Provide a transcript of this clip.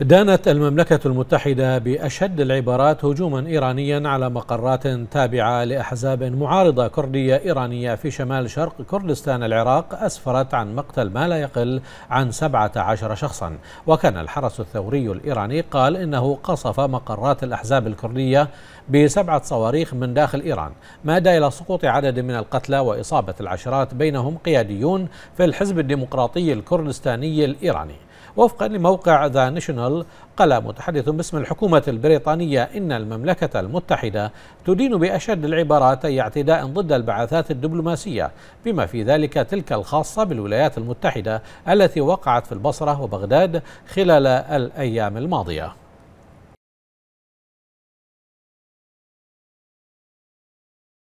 دانت المملكة المتحدة بأشد العبارات هجوما إيرانيا على مقرات تابعة لأحزاب معارضة كردية إيرانية في شمال شرق كردستان العراق أسفرت عن مقتل ما لا يقل عن 17 شخصا وكان الحرس الثوري الإيراني قال إنه قصف مقرات الأحزاب الكردية بسبعة صواريخ من داخل إيران ما أدى إلى سقوط عدد من القتلى وإصابة العشرات بينهم قياديون في الحزب الديمقراطي الكردستاني الإيراني وفقا لموقع ذا نيشنال ماكدونالد قال متحدث باسم الحكومة البريطانية إن المملكة المتحدة تدين بأشد العبارات أي اعتداء ضد البعثات الدبلوماسية بما في ذلك تلك الخاصة بالولايات المتحدة التي وقعت في البصرة وبغداد خلال الأيام الماضية